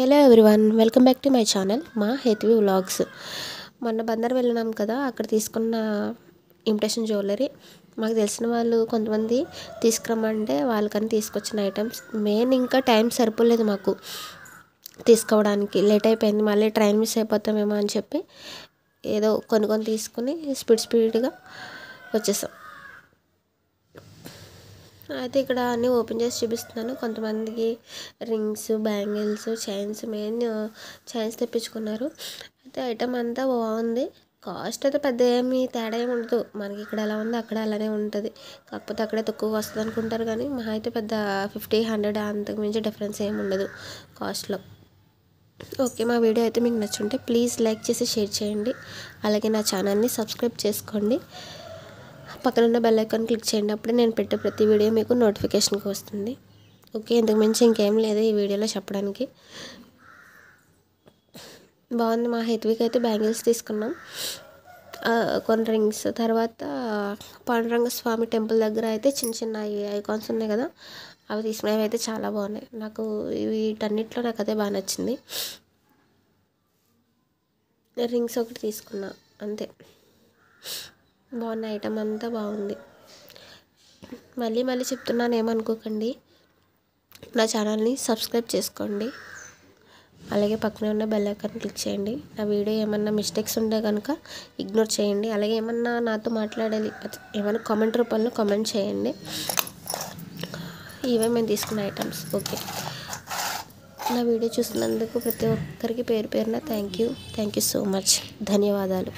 hello everyone welcome back to my channel మా Hetvi vlogs మొన్న బందర్ వెళ్ళినాం కదా అక్కడ తీసుకున్న ఇంప్రెషన్ జ్యువెలరీ మాకు తెలిసిన వాళ్ళు కొంతమంది తీసుకురమ్మంటే వాళ్ళకని తీసుకొచ్చిన ఐటమ్స్ మెయిన్ ఇంకా టైం సరిపోలేదు మాకు తీసుకోవడానికి లేట్ అయిపోయింది మళ్ళీ ట్రైన్ మిస్ అయిపోతామేమో అని చెప్పి ఏదో కొన్ని కొన్ని తీసుకుని స్పీడ్ స్పీడ్గా వచ్చేసాం అయితే ఇక్కడ అన్నీ ఓపెన్ చేసి చూపిస్తున్నాను కొంతమందికి rings bangles chains main chains తెప్పించుకున్నారు అయితే ఐటమ్ అంతా బాగుంది కాస్ట్ అయితే పెద్ద ఏమి తేడా ఏమి ఉండదు మనకి ఇక్కడ ఎలా ఉందో అక్కడ అలానే ఉంటుంది కాకపోతే అక్కడే తక్కువ వస్తుంది అనుకుంటారు కానీ మా అయితే పెద్ద ఫిఫ్టీ హండ్రెడ్ అంతకు మించి డిఫరెన్స్ ఏమి ఉండదు కాస్ట్లో ఓకే మా వీడియో అయితే మీకు నచ్చుంటే ప్లీజ్ లైక్ చేసి షేర్ చేయండి అలాగే నా ఛానల్ని సబ్స్క్రైబ్ చేసుకోండి పక్కన ఉన్న బెల్ ఐకాన్ క్లిక్ చేయండి అప్పుడే నేను పెట్టే ప్రతి వీడియో మీకు నోటిఫికేషన్కి వస్తుంది ఓకే ఇంతకు మించి ఇంకేం లేదు ఈ వీడియోలో చెప్పడానికి బాగుంది మా హెత్విక్ అయితే బ్యాంగిల్స్ తీసుకున్నాం కొన్ని రింగ్స్ తర్వాత స్వామి టెంపుల్ దగ్గర అయితే చిన్న చిన్న ఐకాన్స్ ఉన్నాయి కదా అవి తీసుకునేవి అయితే చాలా బాగున్నాయి నాకు వీటన్నిటిలో నాకు అదే బాగా నచ్చింది రింగ్స్ ఒకటి తీసుకున్నా అంతే బాగుంది ఐటమ్ అంతా బాగుంది మళ్ళీ మళ్ళీ చెప్తున్నాను ఏమనుకోకండి నా ఛానల్ని సబ్స్క్రైబ్ చేసుకోండి అలాగే పక్కనే ఉన్న బెల్ ఐకాన్ క్లిక్ చేయండి నా వీడియో ఏమన్నా మిస్టేక్స్ ఉంటే కనుక ఇగ్నోర్ చేయండి అలాగే ఏమన్నా నాతో మాట్లాడాలి ఏమైనా కామెంట్ రూపంలో కామెంట్ చేయండి ఇవే మేము తీసుకున్న ఐటమ్స్ ఓకే నా వీడియో చూసినందుకు ప్రతి ఒక్కరికి పేరు పేరున thank you thank you so much ధన్యవాదాలు